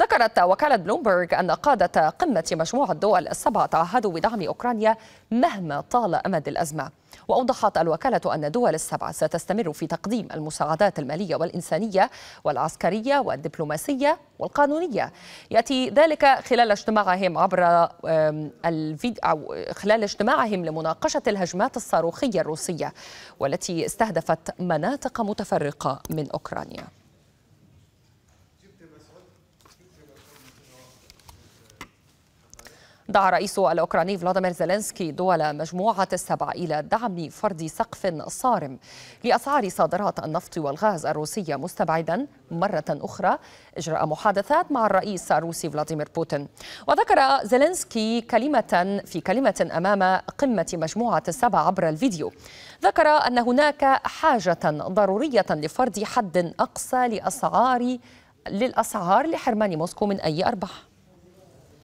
ذكرت وكالة بلومبرغ أن قادة قمة مجموعة الدول السبعة تعهدوا بدعم أوكرانيا مهما طال أمد الأزمة وأوضحت الوكالة أن الدول السبعة ستستمر في تقديم المساعدات المالية والإنسانية والعسكرية والدبلوماسية والقانونية يأتي ذلك خلال اجتماعهم عبر الفيديو خلال اجتماعهم لمناقشة الهجمات الصاروخية الروسية والتي استهدفت مناطق متفرقة من أوكرانيا دعا الرئيس الأوكراني فلاديمير زيلينسكي دول مجموعة السبع إلى دعم فرض سقف صارم لأسعار صادرات النفط والغاز الروسية مستبعدا مرة أخرى إجراء محادثات مع الرئيس الروسي فلاديمير بوتين وذكر زيلينسكي كلمة في كلمة أمام قمة مجموعة السبع عبر الفيديو ذكر أن هناك حاجة ضرورية لفرض حد أقصى لأسعار للأسعار لحرمان موسكو من أي أرباح